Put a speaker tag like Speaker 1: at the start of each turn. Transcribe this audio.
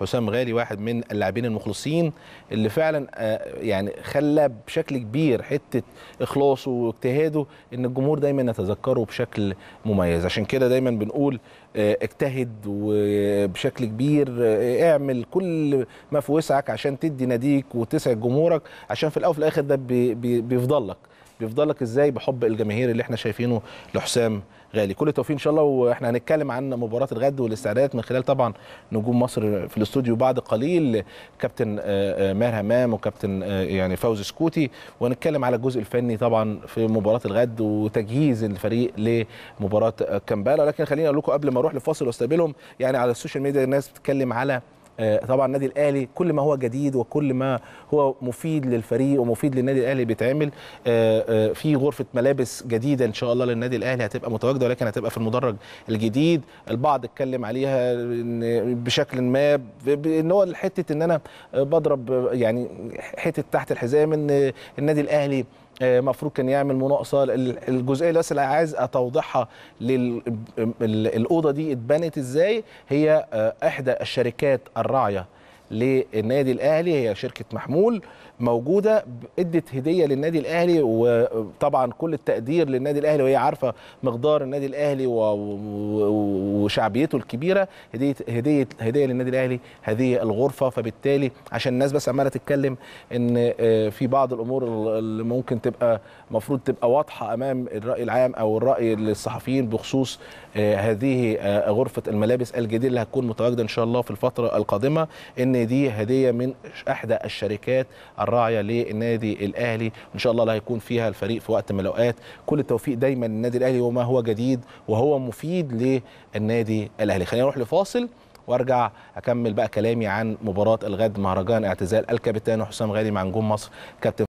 Speaker 1: حسام غالي واحد من اللاعبين المخلصين اللي فعلا آه، يعني خلى بشكل كبير حته اخلاصه واجتهاده ان الجمهور دايما يتذكره بشكل مميز عشان كده دايما بنقول آه، اجتهد وبشكل كبير آه، اعمل كل ما في وسعك عشان تدي ناديك وتسعد جمهورك عشان في الاول وفي الاخر ده بيفضل لك بيفضلك ازاي بحب الجماهير اللي احنا شايفينه لحسام غالي كل التوفيق ان شاء الله واحنا هنتكلم عن مباراه الغد والاستعدادات من خلال طبعا نجوم مصر في الاستوديو بعد قليل كابتن آه، آه، ماهر همام وكابتن آه، يعني فوزي سكوتي وهنتكلم على الجزء الفني طبعا في مباراه الغد وتجهيز الفريق لمباراه كامبالا لكن خليني اقول لكم قبل ما اروح لفاصل واستقبلهم يعني على السوشيال ميديا الناس بتتكلم على آه، طبعا النادي الاهلي كل ما هو جديد وكل ما هو مفيد للفريق ومفيد للنادي الاهلي بيتعمل آه، آه، في غرفه ملابس جديده ان شاء الله للنادي الاهلي هتبقى متواجده ولكن هتبقى في المدرج الجديد البعض اتكلم عليها بشكل ما ان هو حته ان انا بضرب يعني حته تحت الحزام ان النادي الاهلي آه، مفروض كان يعمل مناقصه الجزئيه اللي بس اللي عايز اتوضحها للاوضه دي اتبنت ازاي هي آه، احدى الشركات الراعيه للنادي الاهلي هي شركه محمول موجوده ادت هديه للنادي الاهلي وطبعا كل التقدير للنادي الاهلي وهي عارفه مقدار النادي الاهلي وشعبيته الكبيره هديه هديه هديه للنادي الاهلي هذه الغرفه فبالتالي عشان الناس بس عماله تتكلم ان آه، في بعض الامور اللي ممكن تبقى المفروض تبقى واضحه امام الراي العام او الراي للصحفيين بخصوص آه، هذه آه، غرفه الملابس الجديده اللي هتكون متواجده ان شاء الله في الفتره القادمه ان ان دي هديه من احدى الشركات الراعيه للنادي الاهلي ان شاء الله لا هيكون فيها الفريق في وقت من الاوقات كل التوفيق دايما للنادي الاهلي وما هو جديد وهو مفيد للنادي الاهلي خلينا نروح لفاصل وارجع اكمل بقى كلامي عن مباراه الغد مهرجان اعتزال الكابتن حسام غالي مع نجوم مصر كابتن